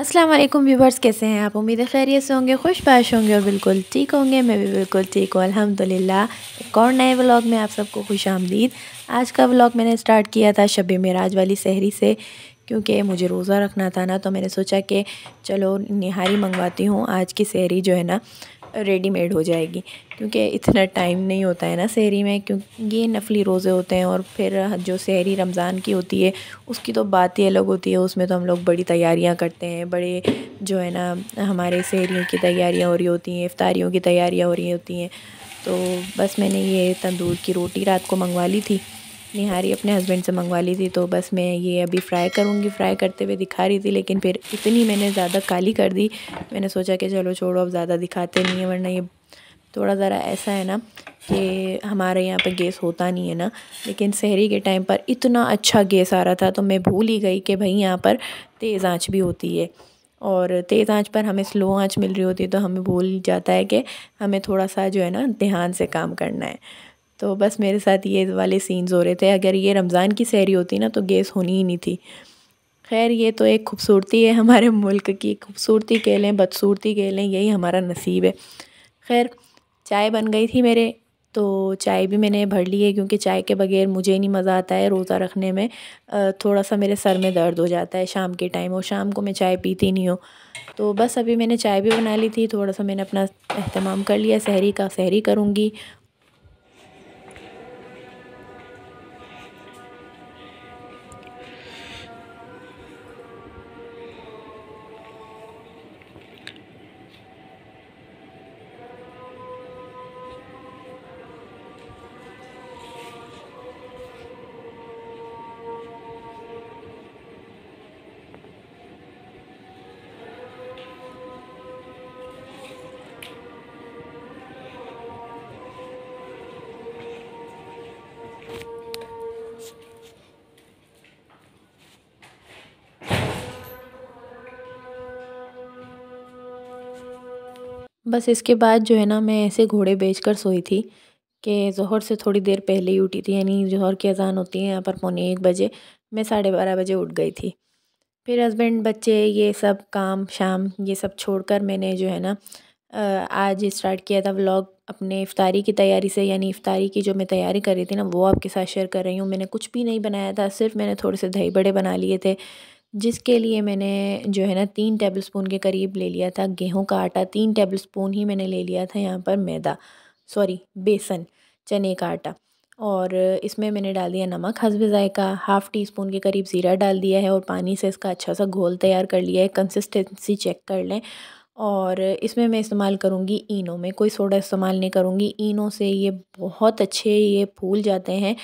अस्सलाम वालेकुम व्यूवर्स कैसे हैं आप उम्मीद खैरियत से होंगे खुश बाश होंगे और बिल्कुल ठीक होंगे मैं भी बिल्कुल ठीक हूँ अल्हम्दुलिल्लाह एक और नए व्लॉग में आप सबको खुश आमदीद आज का व्लॉग मैंने स्टार्ट किया था शब मराज वाली सहरी से क्योंकि मुझे रोज़ा रखना था ना तो मैंने सोचा कि चलो निहारी मंगवाती हूँ आज की सहरी जो है ना रेडीमेड हो जाएगी क्योंकि इतना टाइम नहीं होता है ना शहरी में क्योंकि ये नफली रोज़े होते हैं और फिर जो शहरी रमज़ान की होती है उसकी तो बात ही अलग होती है उसमें तो हम लोग बड़ी तैयारियाँ करते हैं बड़े जो है ना हमारे शहरीों की तैयारियाँ हो रही होती हैं इफ्तारियों की तैयारियाँ हो रही होती हैं तो बस मैंने ये तंदूर की रोटी रात को मंगवा ली थी निहारी अपने हस्बैंड से मंगवा ली थी तो बस मैं ये अभी फ्राई करूँगी फ्राई करते हुए दिखा रही थी लेकिन फिर इतनी मैंने ज़्यादा काली कर दी मैंने सोचा कि चलो छोड़ो अब ज़्यादा दिखाते नहीं है वरना ये थोड़ा ज़रा ऐसा है ना कि हमारे यहाँ पे गैस होता नहीं है ना लेकिन शहरी के टाइम पर इतना अच्छा गैस आ रहा था तो मैं भूल ही गई कि भाई यहाँ पर तेज़ आँच भी होती है और तेज़ आँच पर हमें स्लो आँच मिल रही होती है तो हमें भूल जाता है कि हमें थोड़ा सा जो है ना ध्यान से काम करना है तो बस मेरे साथ ये वाले सीन्स हो रहे थे अगर ये रमज़ान की सहरी होती ना तो गैस होनी ही नहीं थी खैर ये तो एक खूबसूरती है हमारे मुल्क की खूबसूरती कह लें बदसूरती कह लें यही हमारा नसीब है खैर चाय बन गई थी मेरे तो चाय भी मैंने भर ली है क्योंकि चाय के बगैर मुझे नहीं मज़ा आता है रोज़ा रखने में थोड़ा सा मेरे सर में दर्द हो जाता है शाम के टाइम और शाम को मैं चाय पीती नहीं हूँ तो बस अभी मैंने चाय भी बना ली थी थोड़ा सा मैंने अपना अहतमाम कर लिया सहरी का सहरी करूँगी बस इसके बाद जो है ना मैं ऐसे घोड़े बेच कर सोई थी कि जहर से थोड़ी देर पहले ही उठी थी यानी जहर की अजान होती है यहाँ पर पौने एक बजे मैं साढ़े बारह बजे उठ गई थी फिर हस्बैंड बच्चे ये सब काम शाम ये सब छोड़कर मैंने जो है ना आज स्टार्ट किया था व्लॉग अपने इफ्तारी की तैयारी से यानी इफ्तारी की जो मैं तैयारी कर रही थी ना वो आपके साथ शेयर कर रही हूँ मैंने कुछ भी नहीं बनाया था सिर्फ मैंने थोड़े से दही बड़े बना लिए थे जिसके लिए मैंने जो है ना तीन टेबलस्पून के करीब ले लिया था गेहूं का आटा तीन टेबलस्पून ही मैंने ले लिया था यहाँ पर मैदा सॉरी बेसन चने का आटा और इसमें मैंने डाल दिया नमक हसब ज़ायका हाफ़ टी स्पून के करीब ज़ीरा डाल दिया है और पानी से इसका अच्छा सा घोल तैयार कर लिया है कंसिस्टेंसी चेक कर लें और इसमें मैं इस्तेमाल करूँगी इनो में कोई सोडा इस्तेमाल नहीं करूँगी इनो से ये बहुत अच्छे ये फूल जाते हैं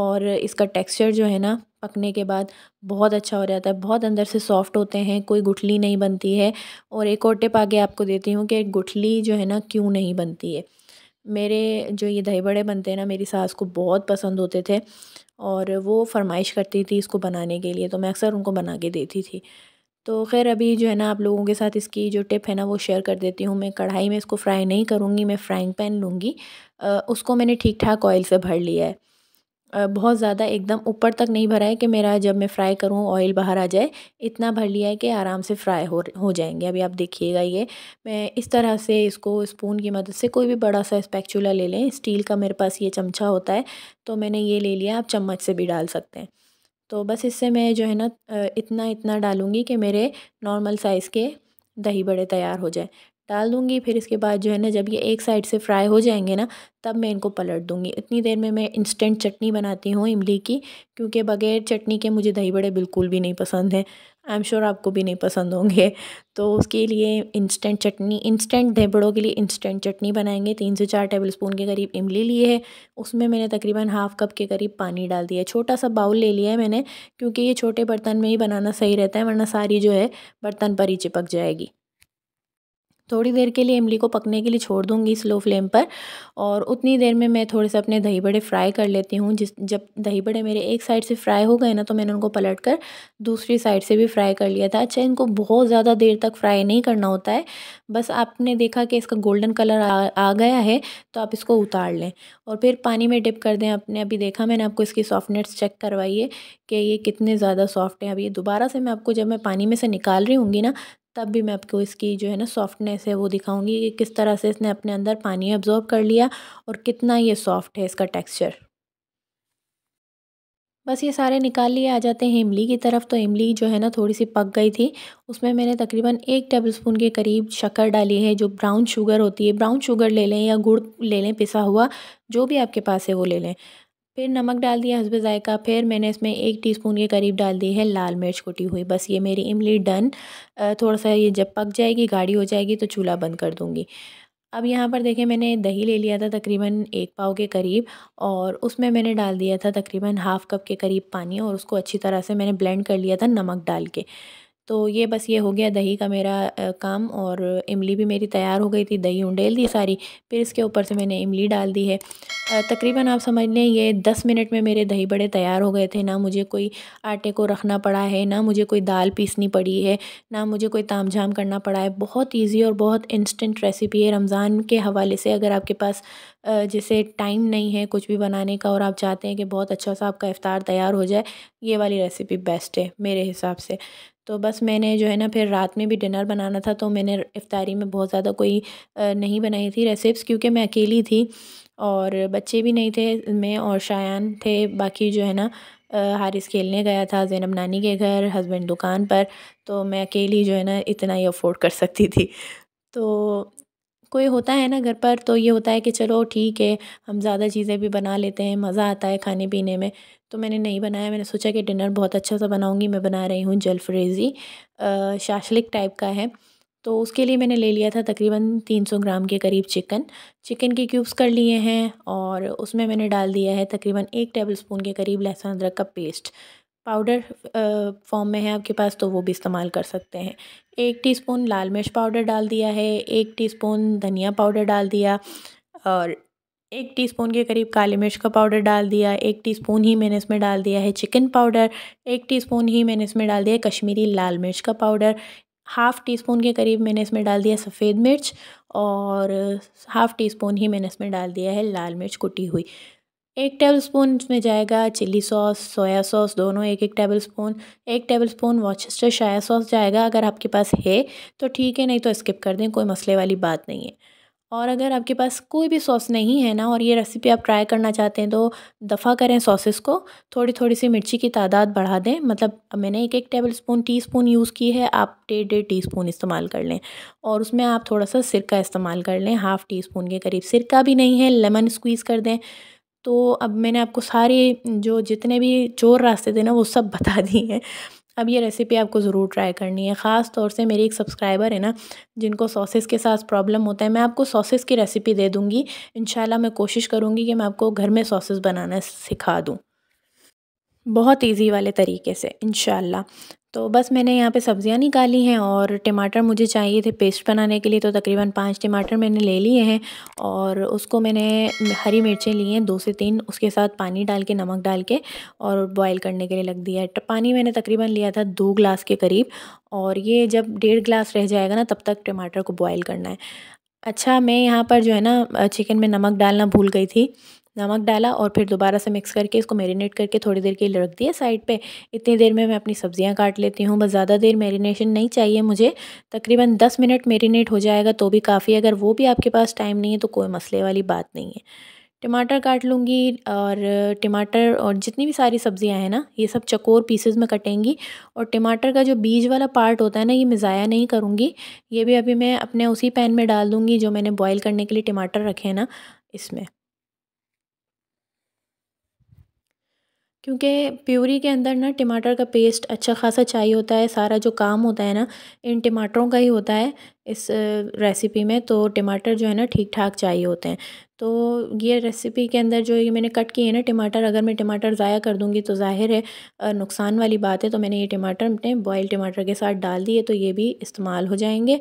और इसका टेक्सचर जो है ना पकने के बाद बहुत अच्छा हो जाता है बहुत अंदर से सॉफ़्ट होते हैं कोई गुठली नहीं बनती है और एक और टिप आगे आपको देती हूँ कि गुठली जो है ना क्यों नहीं बनती है मेरे जो ये दही बड़े बनते हैं ना मेरी सास को बहुत पसंद होते थे और वो फरमाइश करती थी इसको बनाने के लिए तो मैं अक्सर उनको बना के देती थी तो खैर अभी जो है ना आप लोगों के साथ इसकी जो टिप है ना वो शेयर कर देती हूँ मैं कढ़ाई में इसको फ्राई नहीं करूँगी मैं फ्राइंग पैन लूँगी उसको मैंने ठीक ठाक ऑयल से भर लिया है बहुत ज़्यादा एकदम ऊपर तक नहीं भरा है कि मेरा जब मैं फ्राई करूँ ऑयल बाहर आ जाए इतना भर लिया है कि आराम से फ्राई हो हो जाएंगे अभी आप देखिएगा ये मैं इस तरह से इसको स्पून की मदद से कोई भी बड़ा सा स्पैक्चूला ले लें स्टील का मेरे पास ये चमचा होता है तो मैंने ये ले लिया आप चम्मच से भी डाल सकते हैं तो बस इससे मैं जो है ना इतना इतना डालूँगी कि मेरे नॉर्मल साइज़ के दही बड़े तैयार हो जाए डाल दूँगी फिर इसके बाद जो है ना जब ये एक साइड से फ्राई हो जाएंगे ना तब मैं इनको पलट दूँगी इतनी देर में मैं इंस्टेंट चटनी बनाती हूँ इमली की क्योंकि बगैर चटनी के मुझे दही बड़े बिल्कुल भी नहीं पसंद हैं आई एम श्योर आपको भी नहीं पसंद होंगे तो उसके लिए इंस्टेंट चटनी इंस्टेंट दही बड़ों के लिए इंस्टेंट चटनी बनाएंगे तीन से चार टेबल स्पून के करीब इमली ली है उसमें मैंने तकरीबन हाफ़ कप के करीब पानी डाल दिया छोटा सा बाउल ले लिया है मैंने क्योंकि ये छोटे बर्तन में ही बनाना सही रहता है वरना सारी जो है बर्तन पर ही चिपक जाएगी थोड़ी देर के लिए इमली को पकने के लिए छोड़ दूंगी स्लो फ्लेम पर और उतनी देर में मैं थोड़े से अपने दही बड़े फ्राई कर लेती हूँ जिस जब दही बड़े मेरे एक साइड से फ्राई हो गए ना तो मैंने उनको पलट कर दूसरी साइड से भी फ्राई कर लिया था अच्छा इनको बहुत ज़्यादा देर तक फ्राई नहीं करना होता है बस आपने देखा कि इसका गोल्डन कलर आ, आ गया है तो आप इसको उतार लें और फिर पानी में डिप कर दें आपने अभी देखा मैंने आपको इसकी सॉफ्टनेस चेक करवाई है कि ये कितने ज़्यादा सॉफ्ट है अभी ये दोबारा से मैं आपको जब मैं पानी में से निकाल रही हूँगी ना तब भी मैं आपको इसकी जो है ना सॉफ्टनेस है वो दिखाऊंगी कि किस तरह से इसने अपने अंदर पानी एब्जॉर्ब कर लिया और कितना ये सॉफ्ट है इसका टेक्सचर बस ये सारे निकाल लिए आ जाते हैं इमली की तरफ तो इमली जो है ना थोड़ी सी पक गई थी उसमें मैंने तकरीबन एक टेबलस्पून के करीब शक्कर डाली है जो ब्राउन शुगर होती है ब्राउन शुगर ले लें या गुड़ ले लें पिसा हुआ जो भी आपके पास है वो ले लें फिर नमक डाल दिया हसबे ज़ायका फिर मैंने इसमें एक टीस्पून के करीब डाल दी है लाल मिर्च कुटी हुई बस ये मेरी इमली डन थोड़ा सा ये जब पक जाएगी गाढ़ी हो जाएगी तो चूल्हा बंद कर दूँगी अब यहाँ पर देखें मैंने दही ले लिया था तकरीबन एक पाव के करीब और उसमें मैंने डाल दिया था तकरीबन हाफ़ कप के करीब पानी और उसको अच्छी तरह से मैंने ब्लेंड कर लिया था नमक डाल के तो ये बस ये हो गया दही का मेरा काम और इमली भी मेरी तैयार हो गई थी दही उंडेल दी सारी फिर इसके ऊपर से मैंने इमली डाल दी है तकरीबन आप समझ लें ये दस मिनट में मेरे दही बड़े तैयार हो गए थे ना मुझे कोई आटे को रखना पड़ा है ना मुझे कोई दाल पीसनी पड़ी है ना मुझे कोई ताम झाम करना पड़ा है बहुत ईजी और बहुत इंस्टेंट रेसिपी है रमज़ान के हवाले से अगर आपके पास जैसे टाइम नहीं है कुछ भी बनाने का और आप चाहते हैं कि बहुत अच्छा सा आपका इफ़ार तैयार हो जाए ये वाली रेसिपी बेस्ट है मेरे हिसाब से तो बस मैंने जो है ना फिर रात में भी डिनर बनाना था तो मैंने इफ़ारी में बहुत ज़्यादा कोई नहीं बनाई थी रेसिप्स क्योंकि मैं अकेली थी और बच्चे भी नहीं थे मैं और शायान थे बाकी जो है ना हारिस खेलने गया था ज़ैनब नानी के घर हस्बैंड दुकान पर तो मैं अकेली जो है ना इतना ही अफोर्ड कर सकती थी तो कोई होता है ना घर पर तो ये होता है कि चलो ठीक है हम ज़्यादा चीज़ें भी बना लेते हैं मज़ा आता है खाने पीने में तो मैंने नहीं बनाया मैंने सोचा कि डिनर बहुत अच्छा सा बनाऊँगी मैं बना रही हूँ जलफ्रेज़ी शाशलिक टाइप का है तो उसके लिए मैंने ले लिया था तकरीबन 300 ग्राम के करीब चिकन चिकन के क्यूब्स कर लिए हैं और उसमें मैंने डाल दिया है तकरीबन एक टेबलस्पून के करीब लहसुन अदरक का पेस्ट पाउडर फॉर्म में है आपके पास तो वो भी इस्तेमाल कर सकते हैं एक टीस्पून लाल मिर्च पाउडर डाल दिया है एक टीस्पून धनिया पाउडर डाल दिया और एक टीस्पून के करीब काली मिर्च का पाउडर डाल दिया एक टीस्पून ही मैंने इसमें डाल दिया है चिकन पाउडर एक टीस्पून ही मैंने इसमें डाल दिया है कश्मीरी लाल मिर्च का पाउडर हाफ़ टी स्पून के करीब मैंने इसमें डाल दिया सफ़ेद मिर्च और हाफ़ टी स्पून ही मैंने इसमें डाल दिया है लाल मिर्च कुटी हुई एक टेबल स्पून इसमें जाएगा चिली सॉस सोया सॉस दोनों एक एक टेबल स्पून एक tablespoon Worcestershire sauce जाएगा अगर आपके पास है तो ठीक है नहीं तो स्किप कर दें कोई मसले वाली बात नहीं है और अगर आपके पास कोई भी सॉस नहीं है ना और ये रेसिपी आप ट्राई करना चाहते हैं तो दफ़ा करें सॉसेस को थोड़ी थोड़ी सी मिर्ची की तादाद बढ़ा दें मतलब मैंने एक एक tablespoon teaspoon use की है आप डेढ़ डेढ़ टी स्पून इस्तेमाल कर लें और उसमें आप थोड़ा सा सिरका इस्तेमाल कर लें हाफ़ टी स्पून के करीब सिरका भी नहीं है लेमन स्क्वीज़ कर दें तो अब मैंने आपको सारे जो जितने भी चोर रास्ते थे ना वो सब बता दिए हैं अब ये रेसिपी आपको ज़रूर ट्राई करनी है ख़ास तौर से मेरी एक सब्सक्राइबर है ना जिनको सॉसेस के साथ प्रॉब्लम होता है मैं आपको सॉसेस की रेसिपी दे दूँगी इन मैं कोशिश करूँगी कि मैं आपको घर में सॉसेस बनाना सिखा दूँ बहुत इजी वाले तरीके से इन तो बस मैंने यहाँ पे सब्ज़ियाँ निकाली हैं और टमाटर मुझे चाहिए थे पेस्ट बनाने के लिए तो तकरीबन पाँच टमाटर मैंने ले लिए हैं और उसको मैंने हरी मिर्चें ली हैं दो से तीन उसके साथ पानी डाल के नमक डाल के और बॉईल करने के लिए लग दिया है पानी मैंने तकरीबन लिया था दो ग्लास के करीब और ये जब डेढ़ ग्लास रह जाएगा ना तब तक टमाटर को बॉयल करना है अच्छा मैं यहाँ पर जो है ना चिकन में नमक डालना भूल गई थी नमक डाला और फिर दोबारा से मिक्स करके इसको मैरिनेट करके थोड़ी देर के लिए रख दिया साइड पे इतनी देर में मैं अपनी सब्जियां काट लेती हूँ बस ज़्यादा देर मैरिनेशन नहीं चाहिए मुझे तकरीबन दस मिनट मैरिनेट हो जाएगा तो भी काफ़ी अगर वो भी आपके पास टाइम नहीं है तो कोई मसले वाली बात नहीं है टमाटर काट लूँगी और टमाटर और जितनी भी सारी सब्ज़ियाँ हैं ना ये सब चकोर पीसेज में कटेंगी और टमाटर का जो बीज वाला पार्ट होता है ना ये मैं ज़ाया नहीं करूँगी ये भी अभी मैं अपने उसी पैन में डाल दूँगी जो मैंने बॉयल करने के लिए टमाटर रखे हैं ना इसमें क्योंकि प्यूरी के अंदर ना टमाटर का पेस्ट अच्छा खासा चाहिए होता है सारा जो काम होता है ना इन टमाटरों का ही होता है इस रेसिपी में तो टमाटर जो है ना ठीक ठाक चाहिए होते हैं तो ये रेसिपी के अंदर जो ये मैंने कट किए हैं ना टमाटर अगर मैं टमाटर ज़ाया कर दूँगी तो ज़ाहिर है नुकसान वाली बात है तो मैंने ये टमाटर अपने बॉयल टमाटर के साथ डाल दिए तो ये भी इस्तेमाल हो जाएंगे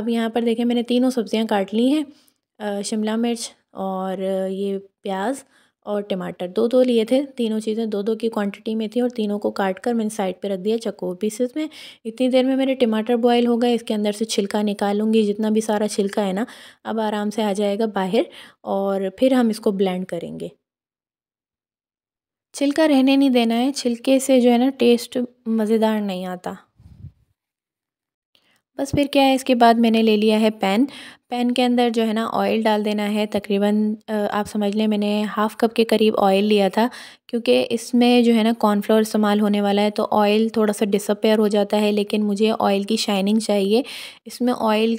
अब यहाँ पर देखें मैंने तीनों सब्ज़ियाँ काट ली हैं शिमला मिर्च और ये प्याज़ और टमाटर दो दो लिए थे तीनों चीज़ें दो दो की क्वांटिटी में थी और तीनों को काट कर मैंने साइड पे रख दिया चकोर पीसेस में इतनी देर में मेरे टमाटर बॉयल हो गए इसके अंदर से छिलका निकालूंगी जितना भी सारा छिलका है ना अब आराम से आ जाएगा बाहर और फिर हम इसको ब्लेंड करेंगे छिलका रहने नहीं देना है छिलके से जो है ना टेस्ट मज़ेदार नहीं आता बस फिर क्या है इसके बाद मैंने ले लिया है पैन पैन के अंदर जो है ना ऑयल डाल देना है तकरीबन आप समझ लें मैंने हाफ़ कप के करीब ऑयल लिया था क्योंकि इसमें जो है ना कॉर्नफ्लोर इस्तेमाल होने वाला है तो ऑयल थोड़ा सा डिसअपेयर हो जाता है लेकिन मुझे ऑयल की शाइनिंग चाहिए इसमें ऑयल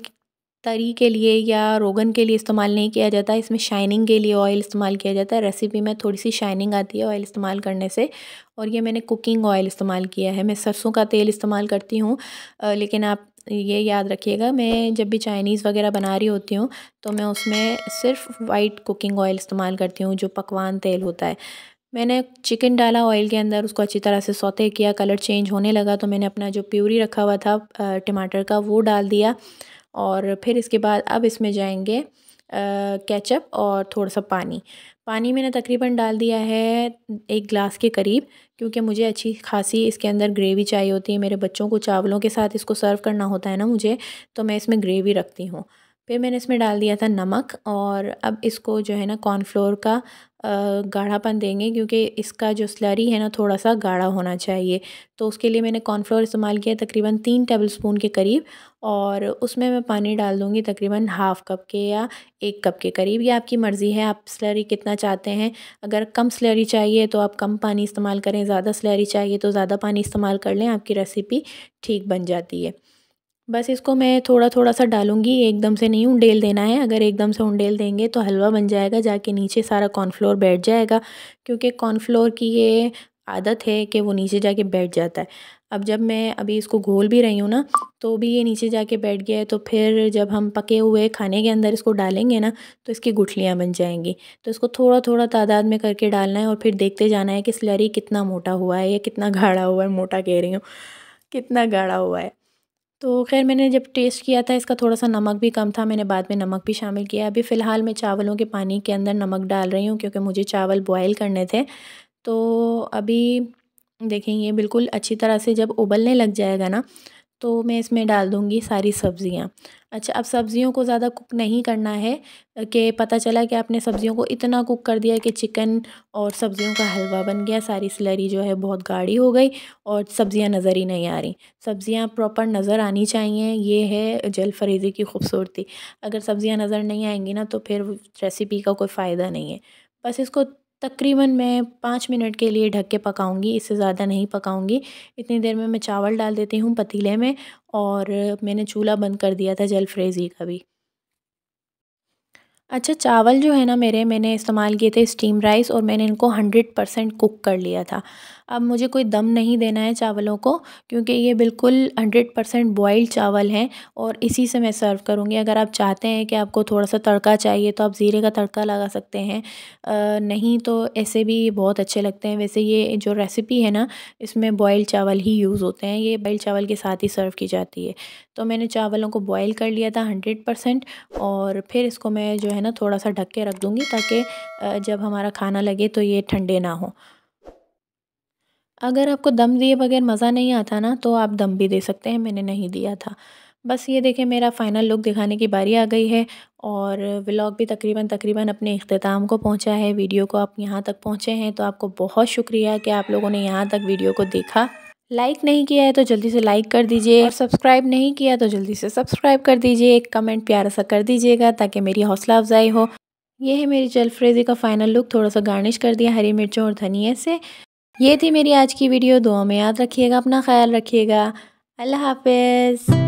तरी के लिए या रोगन के लिए इस्तेमाल नहीं किया जाता इसमें शाइनिंग के लिए ऑयल इस्तेमाल किया जाता है रेसिपी में थोड़ी सी शाइनिंग आती है ऑयल इस्तेमाल करने से और ये मैंने कुकिंग ऑयल इस्तेमाल किया है मैं सरसों का तेल इस्तेमाल करती हूँ लेकिन आप ये याद रखिएगा मैं जब भी चाइनीज़ वगैरह बना रही होती हूँ तो मैं उसमें सिर्फ वाइट कुकिंग ऑयल इस्तेमाल करती हूँ जो पकवान तेल होता है मैंने चिकन डाला ऑयल के अंदर उसको अच्छी तरह से सौते किया कलर चेंज होने लगा तो मैंने अपना जो प्यूरी रखा हुआ था टमाटर का वो डाल दिया और फिर इसके बाद अब इसमें जाएंगे कैचअप और थोड़ा सा पानी पानी मैंने तकरीबन डाल दिया है एक ग्लास के करीब क्योंकि मुझे अच्छी खासी इसके अंदर ग्रेवी चाहिए होती है मेरे बच्चों को चावलों के साथ इसको सर्व करना होता है ना मुझे तो मैं इसमें ग्रेवी रखती हूँ फिर मैंने इसमें डाल दिया था नमक और अब इसको जो है ना कॉर्नफ्लोर का गाढ़ापन देंगे क्योंकि इसका जो स्लरी है ना थोड़ा सा गाढ़ा होना चाहिए तो उसके लिए मैंने कॉर्नफ्लोर इस्तेमाल किया तकरीबन तीन टेबल स्पून के करीब और उसमें मैं पानी डाल दूँगी तकरीबन हाफ़ कप के या एक कप के करीब ये आपकी मर्ज़ी है आप स्लरी कितना चाहते हैं अगर कम स्लरी चाहिए तो आप कम पानी इस्तेमाल करें ज़्यादा स्लरी चाहिए तो ज़्यादा पानी इस्तेमाल कर लें आपकी रेसिपी ठीक बन जाती है बस इसको मैं थोड़ा थोड़ा सा डालूंगी एकदम से नहीं उंडेल देना है अगर एकदम से उंडेल देंगे तो हलवा बन जाएगा जाके नीचे सारा कॉर्नफ्लोर बैठ जाएगा क्योंकि कॉर्नफ्लोर की ये आदत है कि वो नीचे जाके बैठ जाता है अब जब मैं अभी इसको घोल भी रही हूँ ना तो भी ये नीचे जाके बैठ गया है तो फिर जब हम पके हुए खाने के अंदर इसको डालेंगे ना तो इसकी गुठलियाँ बन जाएंगी तो इसको थोड़ा थोड़ा तादाद में करके डालना है और फिर देखते जाना है कि स्लरी कितना मोटा हुआ है या कितना गाढ़ा हुआ है मोटा कह रही हूँ कितना गाढ़ा हुआ है तो खैर मैंने जब टेस्ट किया था इसका थोड़ा सा नमक भी कम था मैंने बाद में नमक भी शामिल किया अभी फ़िलहाल मैं चावलों के पानी के अंदर नमक डाल रही हूँ क्योंकि मुझे चावल बॉयल करने थे तो अभी देखें ये बिल्कुल अच्छी तरह से जब उबलने लग जाएगा ना तो मैं इसमें डाल दूँगी सारी सब्ज़ियाँ अच्छा अब सब्ज़ियों को ज़्यादा कुक नहीं करना है कि पता चला कि आपने सब्ज़ियों को इतना कुक कर दिया कि चिकन और सब्ज़ियों का हलवा बन गया सारी स्लरी जो है बहुत गाढ़ी हो गई और सब्ज़ियाँ नज़र ही नहीं आ रही सब्ज़ियाँ प्रॉपर नज़र आनी चाहिए ये है जल फरीजी की खूबसूरती अगर सब्ज़ियाँ नज़र नहीं आएंगी ना तो फिर रेसिपी का कोई फ़ायदा नहीं है बस इसको तकरीबन मैं पाँच मिनट के लिए ढक के पकाऊंगी इससे ज़्यादा नहीं पकाऊंगी इतनी देर में मैं चावल डाल देती हूँ पतीले में और मैंने चूल्हा बंद कर दिया था जल फ्रेज़ी का भी अच्छा चावल जो है ना मेरे मैंने इस्तेमाल किए थे स्टीम राइस और मैंने इनको हंड्रेड परसेंट कुक कर लिया था अब मुझे कोई दम नहीं देना है चावलों को क्योंकि ये बिल्कुल हंड्रेड परसेंट बॉयल्ड चावल हैं और इसी से मैं सर्व करूँगी अगर आप चाहते हैं कि आपको थोड़ा सा तड़का चाहिए तो आप ज़ीरे का तड़का लगा सकते हैं आ, नहीं तो ऐसे भी बहुत अच्छे लगते हैं वैसे ये जो रेसिपी है ना इसमें बॉयल्ड चावल ही यूज़ होते हैं ये बॉयल चावल के साथ ही सर्व की जाती है तो मैंने चावलों को बॉयल कर लिया था हंड्रेड परसेंट और फिर इसको मैं जो है ना थोड़ा सा ढक के रख दूँगी ताकि जब हमारा खाना लगे तो ये ठंडे ना हो अगर आपको दम दिए बगैर मज़ा नहीं आता ना तो आप दम भी दे सकते हैं मैंने नहीं दिया था बस ये देखें मेरा फ़ाइनल लुक दिखाने की बारी आ गई है और व्लॉग भी तकरीबन तकरीबन अपने अख्ताम को पहुंचा है वीडियो को आप यहाँ तक पहुँचे हैं तो आपको बहुत शुक्रिया कि आप लोगों ने यहाँ तक वीडियो को देखा लाइक नहीं किया है तो जल्दी से लाइक कर दीजिए और सब्सक्राइब नहीं किया तो जल्दी से सब्सक्राइब कर दीजिए एक कमेंट प्यारा सा कर दीजिएगा ताकि मेरी हौसला अफजाई हो ये है मेरी जलफ्रेजी का फाइनल लुक थोड़ा सा गार्निश कर दिया हरी मिर्चों और धनिए से ये थी मेरी आज की वीडियो दुआ में याद रखिएगा अपना ख्याल रखिएगा अल्लाह हाफिज़